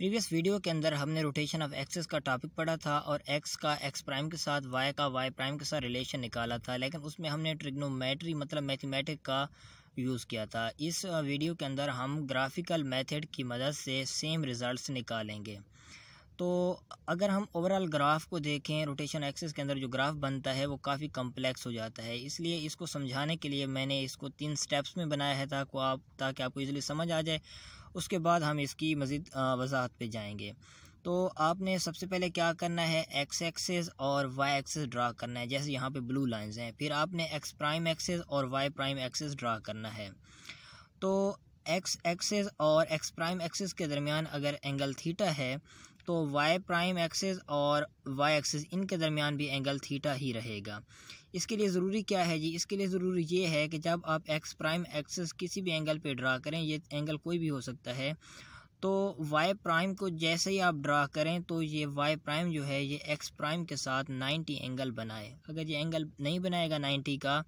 previous video के अंदर हमने रोटेशन ऑफ एक्सेस का टॉपिक पढ़ा था और एक्स का एक्स प्राइम के साथ वाई का वाई प्राइम के साथ रिलेशन निकाला था लेकिन उसमें हमने ट्रिग्नोमेट्री मतलब मैथमेटिक का यूज़ किया था इस वीडियो के अंदर हम ग्राफिकल मेथड की मदद से सेम रिज़ल्ट्स निकालेंगे तो अगर हम ओवरऑल ग्राफ को देखें रोटेशन एक्सेस के अंदर जो ग्राफ बनता है वो काफ़ी कम्प्लेक्स हो जाता है इसलिए इसको समझाने के लिए मैंने इसको तीन स्टेप्स में बनाया है ताकि आप ताकि आपको ईजिली समझ आ जाए उसके बाद हम इसकी मज़ीद वजाहत पे जाएँगे तो आपने सबसे पहले क्या करना है एक्स एक्सेस और वाई एक्सेस ड्रा करना है जैसे यहाँ पे ब्लू लाइंस हैं फिर आपने एक्स प्राइम एक्सेस और वाई प्राइम एक्सेस ड्रा करना है तो एक्स एक्सेस और एक्स प्राइम एक्सेस के दरमियान अगर एंगल थीटा है तो वाई प्राइम एक्सेस और वाई एक्सेस इनके दरमियान भी एंगल थीटा ही रहेगा इसके लिए ज़रूरी क्या है जी इसके लिए ज़रूरी ये है कि जब आप एक्स प्राइम एक्सेस किसी भी एंगल पे ड्रा करें ये एंगल कोई भी हो सकता है तो वाई प्राइम को जैसे ही आप ड्रा करें तो ये वाई प्राइम जो है ये एक्स प्राइम के साथ 90 एंगल बनाए अगर ये एंगल नहीं बनाएगा 90 का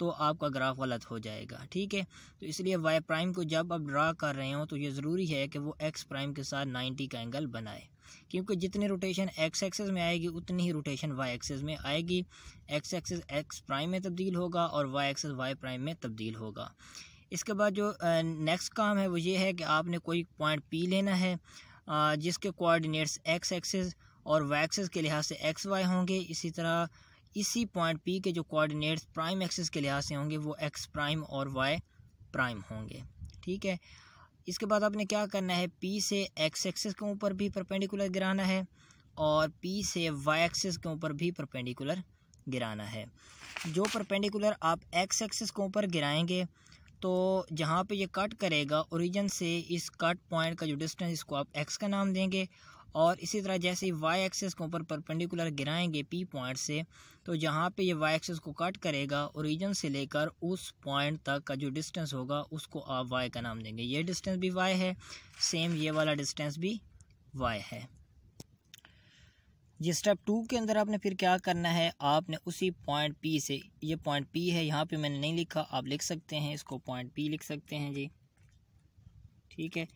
तो आपका ग्राफ गलत हो जाएगा ठीक है तो इसलिए वाई प्राइम को जब आप ड्रा कर रहे हो तो ये ज़रूरी है कि वो एक्स प्राइम के साथ 90 का एंगल बनाए क्योंकि जितनी रोटेशन एक्स एक्सेस में आएगी उतनी ही रोटेशन वाई एक्सेस में आएगी एक्स एक्सेस एक्स प्राइम में तब्दील होगा और वाई एक्सेस वाई प्राइम में तब्दील होगा इसके बाद जो नेक्स्ट काम है वो ये है कि आपने कोई पॉइंट पी लेना है जिसके कोऑर्डिनेट्स एक्स एक्सेस और वाई एक्सेस के लिहाज से एक्स वाई होंगे इसी तरह इसी पॉइंट पी के जो कोऑर्डिनेट्स प्राइम एक्सेस के लिहाज से होंगे वो एक्स प्राइम और वाई प्राइम होंगे ठीक है इसके बाद आपने क्या करना है पी से एक्स एक्सेस के ऊपर भी परपेंडिकुलर गिराना है और पी से वाई एक्सेस के ऊपर भी परपेंडिकुलर गिराना है जो परपेंडिकुलर आप एक्स एक्सेस के ऊपर गिराएंगे तो जहाँ पे ये कट करेगा ओरिजिन से इस कट पॉइंट का जो डिस्टेंस इसको आप एक्स का नाम देंगे और इसी तरह जैसे ही वाई एक्सेस को ऊपर परपेंडिकुलर गिराएंगे पी पॉइंट से तो जहाँ पे ये वाई एक्सेस को कट करेगा ओरिजिन से लेकर उस पॉइंट तक का जो डिस्टेंस होगा उसको आप वाई का नाम देंगे ये डिस्टेंस भी वाई है सेम ये वाला डिस्टेंस भी वाई है ये स्टेप टू के अंदर आपने फिर क्या करना है आपने उसी पॉइंट पी से ये पॉइंट पी है यहाँ पे मैंने नहीं लिखा आप लिख सकते हैं इसको पॉइंट पी लिख सकते हैं जी ठीक है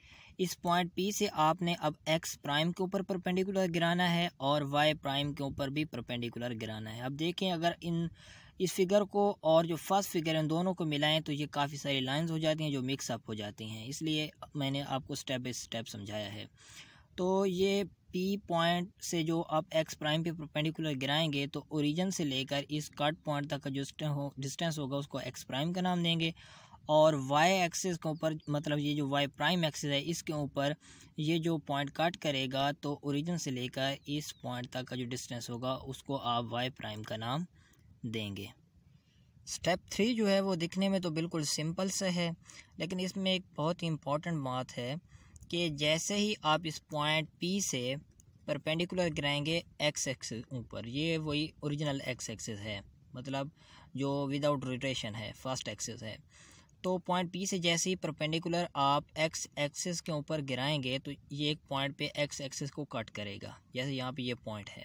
इस पॉइंट पी से आपने अब एक्स प्राइम के ऊपर परपेंडिकुलर गिराना है और वाई प्राइम के ऊपर भी परपेंडिकुलर गिराना है अब देखें अगर इन इस फिगर को और जो फर्स्ट फिगर है दोनों को मिलाएं तो ये काफ़ी सारी लाइंस हो जाती हैं जो मिक्सअप हो जाती हैं इसलिए मैंने आपको स्टेप बाई स्टेप समझाया है तो ये पी पॉइंट से जो आप एक्स प्राइम पे परपेंडिकुलर गिराएंगे तो ओरिजिन से लेकर इस कट पॉइंट तक का जो डिस्टेंस होगा उसको एक्स प्राइम का नाम देंगे और वाई एक्सेस के ऊपर मतलब ये जो वाई प्राइम एक्सेस है इसके ऊपर ये जो पॉइंट काट करेगा तो ओरिजिन से लेकर इस पॉइंट तक का जो डिस्टेंस होगा उसको आप वाई प्राइम का नाम देंगे स्टेप थ्री जो है वो दिखने में तो बिल्कुल सिंपल सा है लेकिन इसमें एक बहुत ही इम्पॉर्टेंट बात है कि जैसे ही आप इस पॉइंट पी से परपेंडिकुलर गिराएंगे एक्स एक्सेस ऊपर ये वही ओरिजिनल एक्स एक्सेस है मतलब जो विदाउट रोटेशन है फर्स्ट एक्सेस है तो पॉइंट पी से जैसे ही परपेंडिकुलर आप एक्स एक्सेस के ऊपर गिराएंगे तो ये एक पॉइंट पे एक्स एक्सेस को कट करेगा जैसे यहाँ पे ये पॉइंट है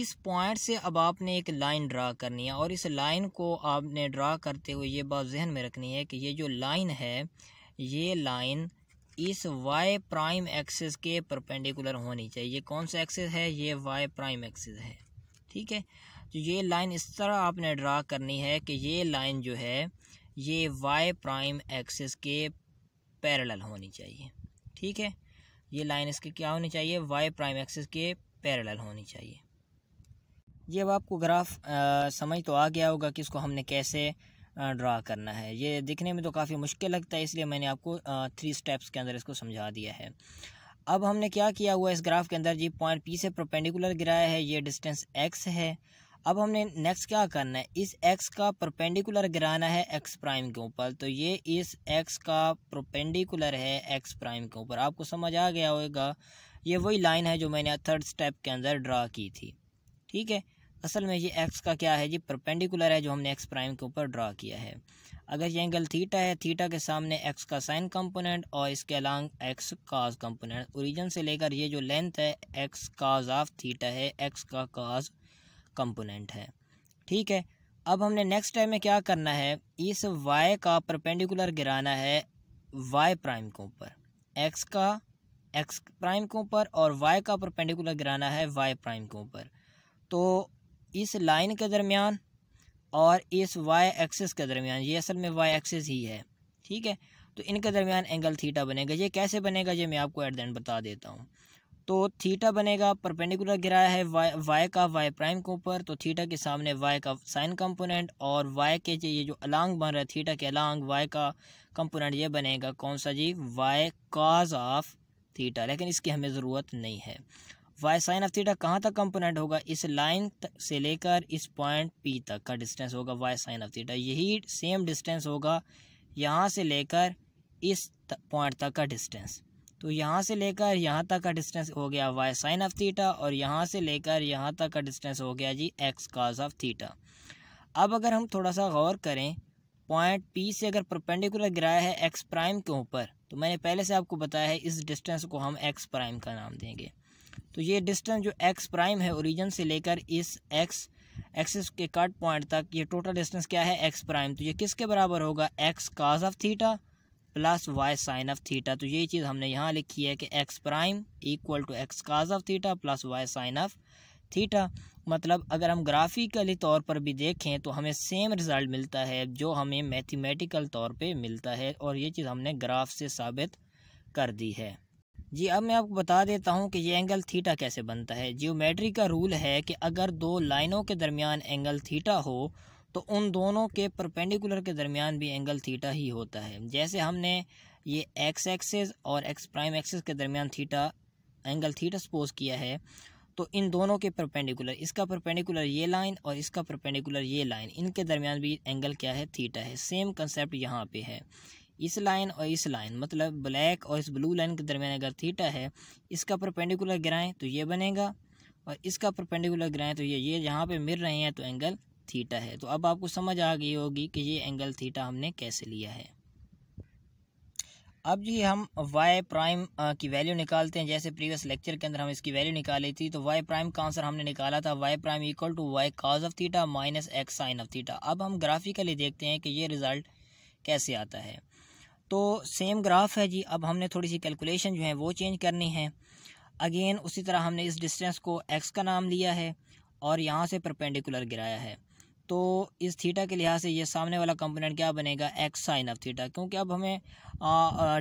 इस पॉइंट से अब आपने एक लाइन ड्रा करनी है और इस लाइन को आपने ड्रा करते हुए ये बात जहन में रखनी है कि ये जो लाइन है ये लाइन इस वाई प्राइम एक्सेस के परपेंडिकुलर होनी चाहिए ये कौन सा एक्सेस है ये वाई प्राइम एक्सेस है ठीक है तो ये लाइन इस तरह आपने ड्रा करनी है कि ये लाइन जो है ये वाई प्राइम एक्सिस के पैरेलल होनी चाहिए ठीक है ये लाइन इसके क्या होनी चाहिए वाई प्राइम एक्सिस के पैरेलल होनी चाहिए ये अब आपको ग्राफ आ, समझ तो आ गया होगा कि इसको हमने कैसे ड्रा करना है ये दिखने में तो काफ़ी मुश्किल लगता है इसलिए मैंने आपको आ, थ्री स्टेप्स के अंदर इसको समझा दिया है अब हमने क्या किया हुआ इस ग्राफ के अंदर जी पॉइंट पी से प्रोपेंडिकुलर गिराया है ये डिस्टेंस एक्स है अब हमने नेक्स्ट क्या करना है इस एक्स का प्रोपेंडिकुलर गिराना है एक्स प्राइम के ऊपर तो ये इस एक्स का प्रोपेंडिकुलर है एक्स प्राइम के ऊपर आपको समझ आ गया होगा ये वही लाइन है जो मैंने थर्ड स्टेप के अंदर ड्रा की थी ठीक है असल में ये एक्स का क्या है जी परपेंडिकुलर है जो हमने एक्स प्राइम के ऊपर ड्रा किया है अगर ये एंगल थीटा है थीटा के सामने एक्स का साइन कंपोनेंट और इसके along X cos component origin से लेकर ये जो लेंथ है एक्स काज ऑफ थीटा है एक्स का काज कंपोनेंट है ठीक है अब हमने नेक्स्ट टाइम में क्या करना है इस वाई का परपेंडिकुलर गिराना है वाई प्राइम के ऊपर एक्स का एक्स प्राइम के ऊपर और वाई का परपेंडिकुलर गिराना है वाई प्राइम के ऊपर तो इस लाइन के दरमियान और इस वाई एक्सिस के दरमियान ये असल में वाई एक्सिस ही है ठीक है तो इनके दरमियान एंगल थीटा बनेगा ये कैसे बनेगा ये मैं आपको एट द एंड बता देता हूँ तो थीटा बनेगा परपेंडिकुलर गिराया है वाई वाई का वाई प्राइम के ऊपर तो थीटा के सामने वाई का साइन कंपोनेंट और वाई के ये जो अलांग बन रहा है थीटा के अलांग वाई का कंपोनेंट ये बनेगा कौन सा जी वाई काज ऑफ थीटा लेकिन इसकी हमें ज़रूरत नहीं है वाई साइन ऑफ थीटा कहाँ तक कंपोनेंट होगा इस लाइन से लेकर इस पॉइंट पी तक का डिस्टेंस होगा वाई साइन ऑफ थीटा यही सेम डिस्टेंस होगा यहाँ से लेकर इस पॉइंट तक का डिस्टेंस तो यहाँ से लेकर यहाँ तक का डिस्टेंस हो गया वाई साइन ऑफ थीटा और यहाँ से लेकर यहाँ तक का डिस्टेंस हो गया जी एक्स कॉज ऑफ थीटा अब अगर हम थोड़ा सा गौर करें पॉइंट पी से अगर परपेंडिकुलर गिराया है एक्स प्राइम के ऊपर तो मैंने पहले से आपको बताया है इस डिस्टेंस को हम एक्स प्राइम का नाम देंगे तो ये डिस्टेंस जो एक्स प्राइम है ओरिजन से लेकर इस एक्स एक्सिस के कट पॉइंट तक ये टोटल डिस्टेंस क्या है एक्स प्राइम तो ये किसके बराबर होगा X cos of theta plus Y sine of theta तो ये चीज़ हमने यहाँ लिखी है कि X prime equal to X cos of theta plus Y sine of theta मतलब अगर हम ग्राफिकली तौर पर भी देखें तो हमें सेम रिज़ल्ट मिलता है जो हमें मैथमेटिकल तौर पे मिलता है और ये चीज़ हमने ग्राफ से साबित कर दी है जी अब मैं आपको बता देता हूँ कि ये एंगल थीटा कैसे बनता है जियोमेट्री का रूल है कि अगर दो लाइनों के दरमियान एंगल थीटा हो तो उन दोनों के परपेंडिकुलर के दरमियान भी एंगल थीटा ही होता है जैसे हमने ये एक्स एक्सेस और एक्स प्राइम एक्सेस के दरमियान थीटा एंगल थीटा सपोज किया है तो इन दोनों के परपेंडिकुलर इसका परपेंडिकुलर ये लाइन और इसका परपेंडिकुलर ये लाइन इनके दरमियान भी एंगल क्या है थीटा है सेम कंसेप्ट यहाँ पे है इस लाइन और इस लाइन मतलब ब्लैक और इस ब्लू लाइन के दरमियान अगर थीटा है इसका परपेंडिकुलर गिराएं तो ये बनेगा और इसका परपेंडिकुलर गिराएं तो ये ये यहाँ पे मिल रहे हैं तो एंगल थीटा है तो अब आपको समझ आ गई होगी कि ये एंगल थीटा हमने कैसे लिया है अब जी हम y प्राइम की वैल्यू निकालते हैं जैसे प्रीवियस लेक्चर के अंदर हम इसकी वैल्यू निकाली थी तो y प्राइम का आंसर हमने निकाला था y prime equal to Y cos of theta minus X sine of theta अब हम ग्राफिकली देखते हैं कि ये रिज़ल्ट कैसे आता है तो सेम ग्राफ है जी अब हमने थोड़ी सी कैलकुलेशन जो है वो चेंज करनी है अगेन उसी तरह हमने इस डिस्टेंस को एक्स का नाम लिया है और यहाँ से परपेंडिकुलर गिराया है तो इस थीटा के लिहाज से ये सामने वाला कंपोनेंट क्या बनेगा एक्स साइन ऑफ थीटा क्योंकि अब हमें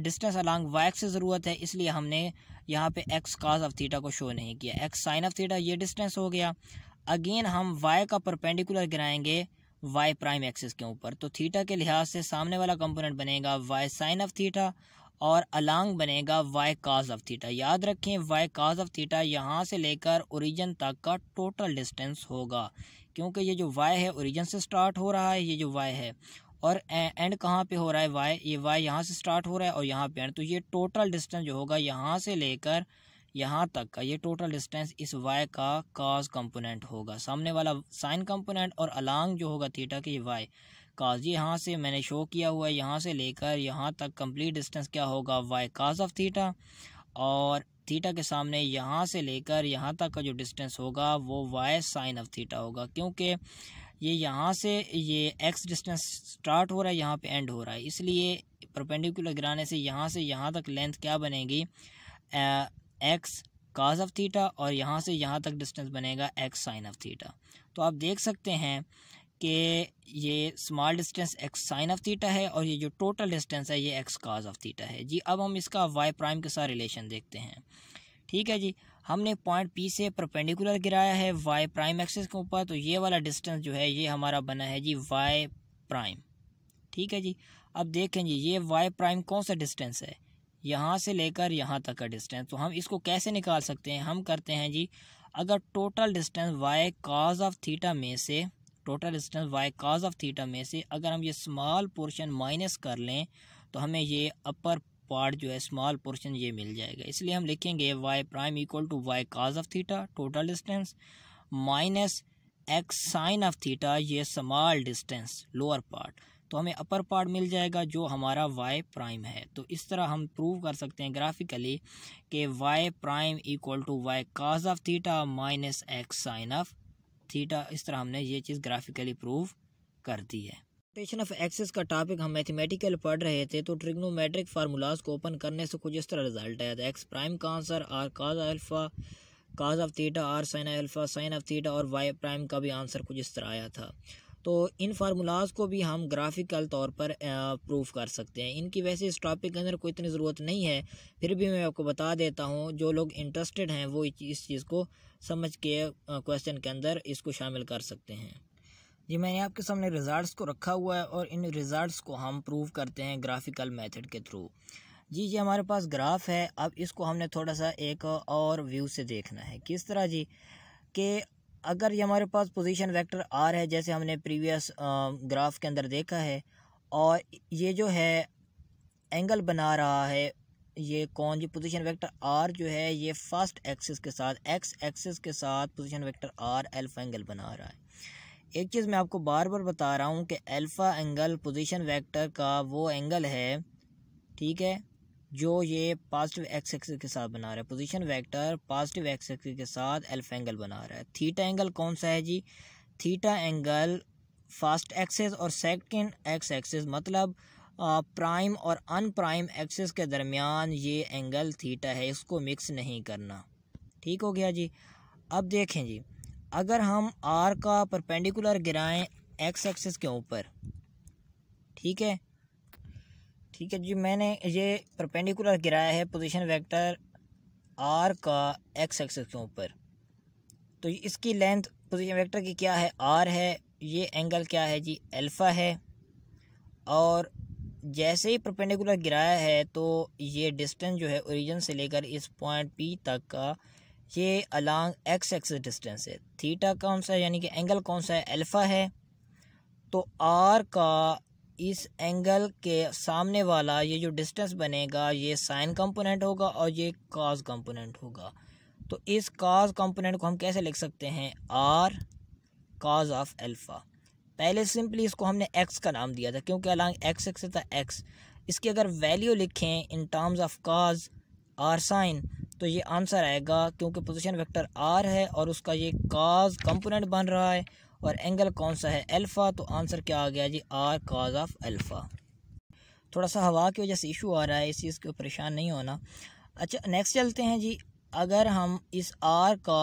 डिस्टेंस अलॉन्ग वाई से ज़रूरत है इसलिए हमने यहाँ पे एक्स काज ऑफ थीटा को शो नहीं किया एक्स साइन ऑफ थीटा ये डिस्टेंस हो गया अगेन हम वाई का परपेंडिकुलर गिराएंगे वाई प्राइम एक्सिस के ऊपर तो थीटा के लिहाज से सामने वाला कंपोनेंट बनेगा वाई साइन ऑफ थीटा और अलॉन्ग बनेगा वाई काज ऑफ थीटा याद रखें वाई काज ऑफ थीटा यहाँ से लेकर ओरिजिन तक का टोटल डिस्टेंस होगा क्योंकि ये जो वाई है ओरिजिन से स्टार्ट हो रहा है ये जो वाई है और एंड कहाँ पे हो रहा है वाई ये वाई यहाँ से स्टार्ट हो रहा है और यहाँ पे एंड तो ये टोटल डिस्टेंस जो होगा यहाँ से लेकर यहाँ तक का ये टोटल डिस्टेंस इस वाई का काज कंपोनेंट होगा सामने वाला साइन कंपोनेंट और अलांग जो होगा थीटा के ये वाई काज ये यहाँ से मैंने शो किया हुआ है यहाँ से लेकर यहाँ तक कंप्लीट डिस्टेंस क्या होगा वाई काज ऑफ थीटा और थीटा के सामने यहाँ से लेकर यहाँ तक का जो डिस्टेंस होगा वो वाई साइन ऑफ थीटा होगा क्योंकि ये यहाँ से ये एक्स डिस्टेंस स्टार्ट हो रहा है यहाँ पे एंड हो रहा है इसलिए परपेंडिकुलर गिराने से यहाँ से यहाँ तक लेंथ क्या बनेगी एक्स काज ऑफ थीटा और यहाँ से यहाँ तक डिस्टेंस बनेगा एक्स साइन ऑफ थीटा तो आप देख सकते हैं कि ये small distance X sine of theta है और ये जो टोटल डिस्टेंस है ये एक्स काज ऑफ थीटा है जी अब हम इसका वाई प्राइम के साथ रिलेशन देखते हैं ठीक है जी हमने पॉइंट पी से परपेंडिकुलर गिराया है वाई प्राइम एक्सेस के ऊपर तो ये वाला डिस्टेंस जो है ये हमारा बना है जी वाई प्राइम ठीक है जी अब देखें जी ये वाई प्राइम कौन सा डिस्टेंस है यहाँ से लेकर यहाँ तक का डिस्टेंस तो हम इसको कैसे निकाल सकते हैं हम करते हैं जी अगर total distance Y cos of theta में से total distance Y cos of theta में से अगर हम ये स्मॉल पोर्शन माइनस कर लें तो हमें ये अपर पार्ट जो है स्मॉल पोर्शन ये मिल जाएगा इसलिए हम लिखेंगे Y prime equal to Y cos of theta total distance minus X sine of theta ये स्मॉल डिस्टेंस लोअर पार्ट तो हमें अपर पार्ट मिल जाएगा जो हमारा वाई प्राइम है तो इस तरह हम प्रूव कर सकते हैं ग्राफिकली कि Y prime equal to Y cos of theta minus X sine of theta इस तरह हमने ये चीज़ ग्राफिकली प्रूव कर दी है रोटेशन ऑफ एक्सिस का टॉपिक हम मैथमेटिकल पढ़ रहे थे तो ट्रिग्नोमेट्रिक फार्मूलाज को ओपन करने से कुछ इस तरह रिजल्ट आया था एक्स प्राइम का answer R cos alpha cos of theta R sine alpha sine of theta और वाई प्राइम का भी आंसर कुछ इस तरह आया था तो इन फार्मूलाज़ को भी हम ग्राफिकल तौर पर प्रूफ कर सकते हैं इनकी वैसे इस टॉपिक के अंदर कोई इतनी ज़रूरत नहीं है फिर भी मैं आपको बता देता हूँ जो लोग इंटरेस्टेड हैं वो इस चीज़ को समझ के क्वेश्चन के अंदर इसको शामिल कर सकते हैं जी मैंने आपके सामने रिज़ल्ट्स को रखा हुआ है और इन रिज़ल्ट्स को हम प्रूव करते हैं ग्राफिकल मेथड के थ्रू जी जी हमारे पास ग्राफ है अब इसको हमने थोड़ा सा एक और व्यू से देखना है किस तरह जी के अगर ये हमारे पास पोजीशन वेक्टर आर है जैसे हमने प्रीवियस ग्राफ के अंदर देखा है और ये जो है एंगल बना रहा है ये कौन जी पोजीशन वेक्टर आर जो है ये फर्स्ट एक्सिस के साथ एक्स एक्सिस के साथ position vector R alpha angle बना रहा है एक चीज़ मैं आपको बार बार बता रहा हूँ कि अल्फ़ा एंगल पोजीशन वेक्टर का वो एंगल है ठीक है जो ये पॉजिटिव एक्स एक्स के साथ बना रहा है position vector positive X X के साथ अल्फा एंगल बना रहा है थीटा एंगल कौन सा है जी थीटा एंगल फर्स्ट एक्सेस और सेकंड एक्स एक्सेस मतलब प्राइम और अन प्राइम एक्सेस के दरमियान ये एंगल थीटा है इसको मिक्स नहीं करना ठीक हो गया जी अब देखें जी अगर हम आर का परपेंडिकुलर गिराएं एक्स एक्सेस के ऊपर ठीक है ठीक है जी मैंने ये परपेंडिकुलर गिराया है पोजीशन वेक्टर आर का एक्स एक्सेस के ऊपर तो इसकी लेंथ पोजीशन वेक्टर की क्या है आर है ये एंगल क्या है जी अल्फ़ा है और जैसे ही परपेंडिकुलर गिराया है तो ये डिस्टेंस जो है ओरिजिन से लेकर इस पॉइंट पी तक का ये अलॉन्ग एक्स एक्सेस डिस्टेंस है थीटा कौन सा यानी कि एंगल कौन सा है अल्फ़ा है तो आर का इस एंगल के सामने वाला ये जो डिस्टेंस बनेगा ये साइन कंपोनेंट होगा और ये काज कंपोनेंट होगा तो इस काज कंपोनेंट को हम कैसे लिख सकते हैं आर काज ऑफ अल्फ़ा पहले सिंपली इसको हमने एक्स का नाम दिया था क्योंकि अलांग एक्स एक्स था एक्स इसकी अगर वैल्यू लिखें in terms of cos R sine तो ये आंसर आएगा क्योंकि पोजिशन वैक्टर आर है और उसका ये काज कंपोनेंट बन रहा है और एंगल कौन सा है अल्फ़ा तो आंसर क्या आ गया जी आर काज ऑफ अल्फ़ा थोड़ा सा हवा की वजह से इशू आ रहा है इस चीज़ को परेशान नहीं होना अच्छा नेक्स्ट चलते हैं जी अगर हम इस आर का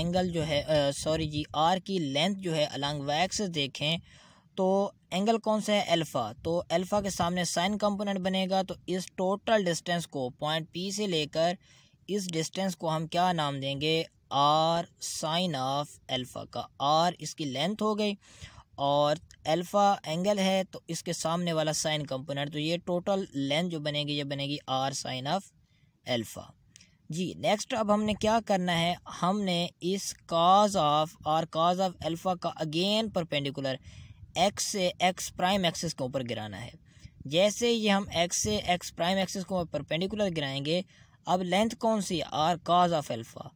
एंगल जो है सॉरी जी आर की लेंथ जो है अलॉन्ग वैक्स देखें तो एंगल कौन सा है अल्फ़ा तो अल्फ़ा के सामने साइन कंपोनेंट बनेगा तो इस टोटल डिस्टेंस को पॉइंट पी से लेकर इस डिस्टेंस को हम क्या नाम देंगे आर साइन ऑफ एल्फा का आर इसकी लेंथ हो गई और एल्फा एंगल है तो इसके सामने वाला साइन कंपोनेंट तो ये टोटल लेंथ जो बनेगी ये बनेगी आर साइन ऑफ एल्फा जी नेक्स्ट अब हमने क्या करना है हमने इस cos of R cos of alpha का अगेन परपेंडिकुलर एक्स से एक्स प्राइम एक्सिस के ऊपर गिराना है जैसे ये हम एक्स से एक्स प्राइम एक्सिस को परपेंडिकुलर गिराएंगे अब लेंथ कौन सी आर काज ऑफ एल्फा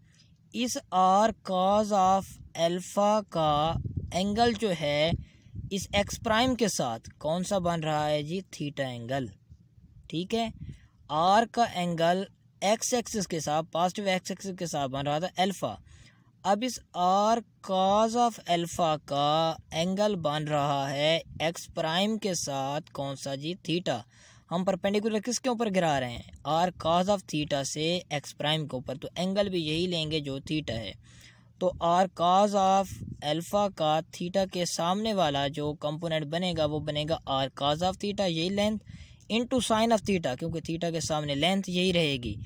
इस आर काज ऑफ अल्फ़ा का एंगल जो है इस एक्स प्राइम के साथ कौन सा बन रहा है जी थीटा एंगल ठीक है आर का एंगल एक्स एक्सिस के साथ पॉजिटिव एक्स एक्सिस के साथ बन रहा था अल्फ़ा अब इस आर काज ऑफ अल्फ़ा का एंगल बन रहा है एक्स प्राइम के साथ कौन सा जी थीटा हम परपेंडिकुलर किसके ऊपर गिरा रहे हैं आर काज ऑफ थीटा से एक्स प्राइम के ऊपर तो एंगल भी यही लेंगे जो थीटा है तो आर काज ऑफ अल्फ़ा का थीटा के सामने वाला जो कंपोनेंट बनेगा वो बनेगा आर काज ऑफ थीटा यही length into sine of theta क्योंकि थीटा के सामने लेंथ यही रहेगी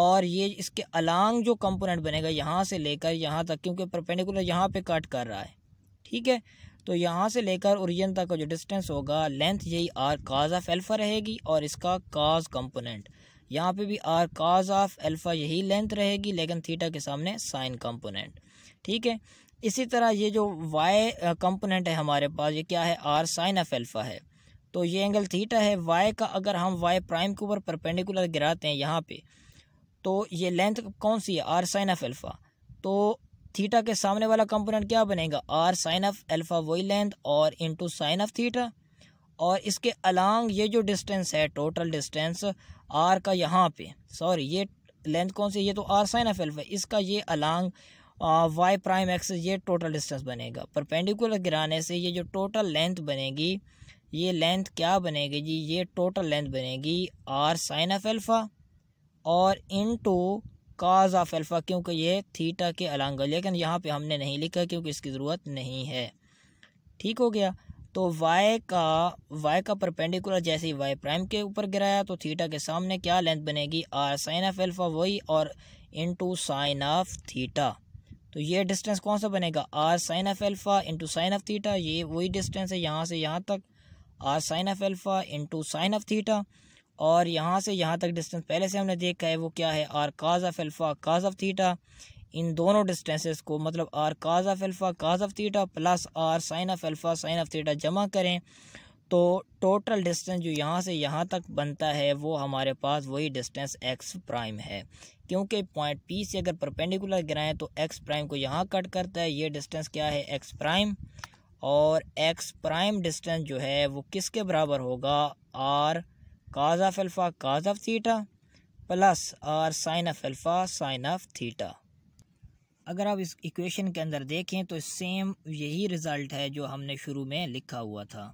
और ये इसके अलांग जो कंपोनेंट बनेगा यहाँ से लेकर यहाँ तक क्योंकि परपेंडिकुलर यहाँ पे कट कर रहा है ठीक है तो यहाँ से लेकर ओरिजिन तक का जो डिस्टेंस होगा लेंथ यही आर काज ऑफ एल्फ़ा रहेगी और इसका काज कंपोनेंट यहाँ पे भी आर काज ऑफ एल्फ़ा यही लेंथ रहेगी लेकिन थीटा के सामने साइन कंपोनेंट ठीक है इसी तरह ये जो वाई कंपोनेंट है हमारे पास ये क्या है आर साइन ऑफ एल्फ़ा है तो ये एंगल थीटा है वाई का अगर हम वाई प्राइम के ऊपर परपेंडिकुलर गिराते हैं यहाँ पर तो ये लेंथ कौन सी है आर साइन ऑफ एल्फ़ा तो थीटा के सामने वाला कंपोनेंट क्या बनेगा आर साइन ऑफ एल्फा वही लेंथ और इंटू साइन ऑफ थीटा और इसके अलांग ये जो डिस्टेंस है टोटल डिस्टेंस आर का यहाँ पे सॉरी ये लेंथ कौन सी ये तो आर साइन ऑफ एल्फा इसका ये अलांग वाई प्राइम एक्स ये टोटल डिस्टेंस बनेगा पेंडिकुलर गिराने से ये जो टोटल लेंथ बनेगी ये लेंथ क्या बनेगी जी ये टोटल लेंथ बनेगी आर साइन ऑफ एल्फा और into cos of alpha क्योंकि ये थीटा के अलांग लेकिन यहाँ पे हमने नहीं लिखा क्योंकि इसकी ज़रूरत नहीं है ठीक हो गया तो वाई का वाई का परपेंडिकुलर जैसे ही वाई प्राइम के ऊपर गिराया तो थीटा के सामने क्या लेंथ बनेगी आर साइन ऑफ एल्फ़ा वही और इंटू साइन ऑफ थीटा तो ये डिस्टेंस कौन सा बनेगा R sine of alpha into sine of theta ये वही डिस्टेंस है यहाँ से यहाँ तक R sine of alpha into sine of theta और यहाँ से यहाँ तक डिस्टेंस पहले से हमने देखा है वो क्या है R cos of alpha cos of theta इन दोनों डिस्टेंसेस को मतलब R cos of alpha cos of theta plus R sine of alpha sine of theta जमा करें तो टोटल डिस्टेंस जो यहाँ से यहाँ तक बनता है वो हमारे पास वही डिस्टेंस एक्स प्राइम है क्योंकि पॉइंट पी से अगर परपेंडिकुलर गिराएं तो एक्स प्राइम को यहाँ कट करता है ये डिस्टेंस क्या है एक्स प्राइम और एक्स प्राइम डिस्टेंस जो है वो किसके बराबर होगा R cos of alpha cos of theta plus R sine of alpha sine of theta अगर आप इस इक्वेशन के अंदर देखें तो सेम यही रिज़ल्ट है जो हमने शुरू में लिखा हुआ था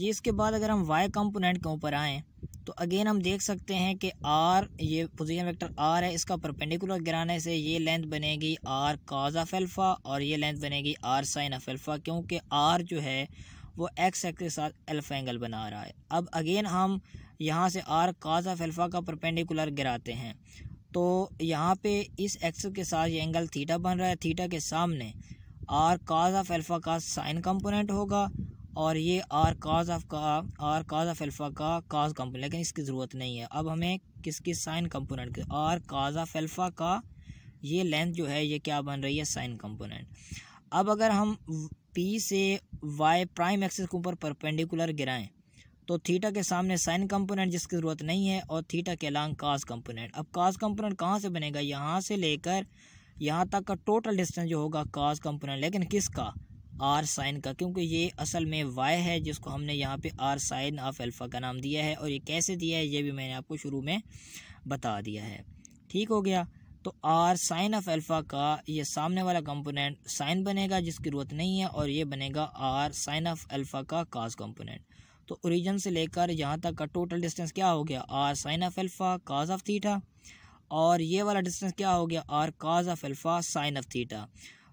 जी इसके बाद अगर हम वाई कंपोनेंट के ऊपर आएँ तो अगेन हम देख सकते हैं कि आर ये पोजीशन वेक्टर आर है इसका परपेंडिकुलर गिराने से ये लेंथ बनेगी आर काज ऑफ अल्फ़ा और ये लेंथ बनेगी आर साइन ऑफ अल्फ़ा क्योंकि आर जो है वो एक्स एक्स के साथ अल्फ़ा एंगल बना रहा है अब अगेन हम यहाँ से आर काज ऑफ अल्फ़ा का परपेंडिकुलर गिराते हैं तो यहाँ पे इस एक्स के साथ ये एंगल थीटा बन रहा है थीटा के सामने आर काज ऑफ अल्फ़ा का साइन कंपोनेंट होगा और ये आर काज ऑफ का आर काज ऑफ अल्फ़ा का काज कंपोनेंट लेकिन इसकी ज़रूरत नहीं है अब हमें किसकी साइन कंपोनेंट की आर काज ऑफ अल्फ़ा का ये लेंथ जो है ये क्या बन रही है साइन कंपोनेंट अब अगर हम पी से वाई प्राइम एक्सिस के ऊपर परपेंडिकुलर गिराएं तो थीटा के सामने साइन कंपोनेंट जिसकी ज़रूरत नहीं है और थीटा के अलांग कास कंपोनेंट अब कास कंपोनेंट कहाँ से बनेगा यहाँ से लेकर यहाँ तक का टोटल डिस्टेंस जो होगा कास कंपोनेंट लेकिन किसका आर साइन का क्योंकि ये असल में वाई है जिसको हमने यहाँ पे आर साइन ऑफ अल्फ़ा का नाम दिया है और ये कैसे दिया है ये भी मैंने आपको शुरू में बता दिया है ठीक हो गया तो आर साइन ऑफ अल्फ़ा का ये सामने वाला कंपोनेंट साइन बनेगा जिसकी ज़रूरत नहीं है और ये बनेगा आर साइन ऑफ अल्फ़ा का काज कंपोनेंट तो ओरिजिन से लेकर यहाँ तक का टोटल डिस्टेंस क्या हो गया R sine of alpha cos of theta और ये वाला डिस्टेंस क्या हो गया R cos of alpha sine of theta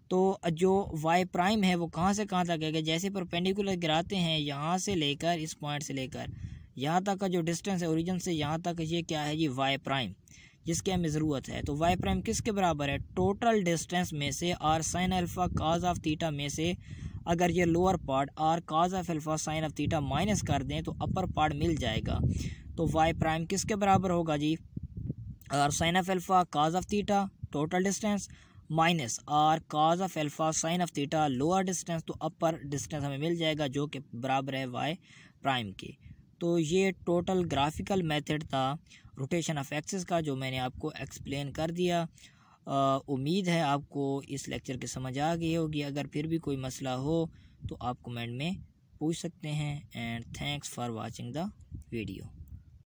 तो जो वाई प्राइम है वो कहाँ से कहाँ तक है जैसे परपेंडिकुलर गिराते हैं यहाँ से लेकर इस पॉइंट से लेकर यहाँ तक का जो डिस्टेंस है ओरिजन से यहाँ तक ये क्या है जी वाई प्राइम जिसकी हमें ज़रूरत है तो वाई प्राइम किसके बराबर है टोटल डिस्टेंस में से R sine alpha cos of theta में से अगर ये lower part R cos of alpha sine of theta minus कर दें तो अपर पार्ट मिल जाएगा तो वाई प्राइम किसके बराबर होगा जी R sine of alpha cos of theta total distance minus R cos of alpha sine of theta lower distance तो अपर डिस्टेंस हमें मिल जाएगा जो कि बराबर है वाई प्राइम के तो ये टोटल ग्राफिकल मेथड था रोटेशन ऑफ एक्सिस का जो मैंने आपको एक्सप्लेन कर दिया उम्मीद है आपको इस लेक्चर के समझ आ गई होगी अगर फिर भी कोई मसला हो तो आप कमेंट में पूछ सकते हैं and thanks for watching the video